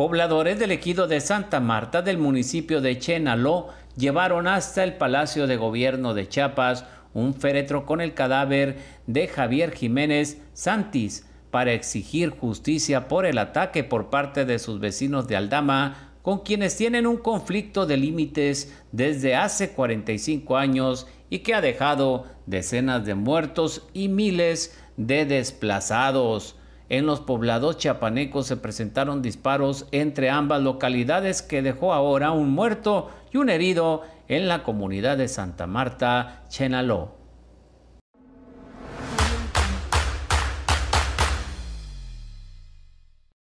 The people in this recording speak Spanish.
Pobladores del ejido de Santa Marta del municipio de Chenaló llevaron hasta el Palacio de Gobierno de Chiapas un féretro con el cadáver de Javier Jiménez Santis para exigir justicia por el ataque por parte de sus vecinos de Aldama, con quienes tienen un conflicto de límites desde hace 45 años y que ha dejado decenas de muertos y miles de desplazados. En los poblados chiapanecos se presentaron disparos entre ambas localidades que dejó ahora un muerto y un herido en la comunidad de Santa Marta, Chenaló.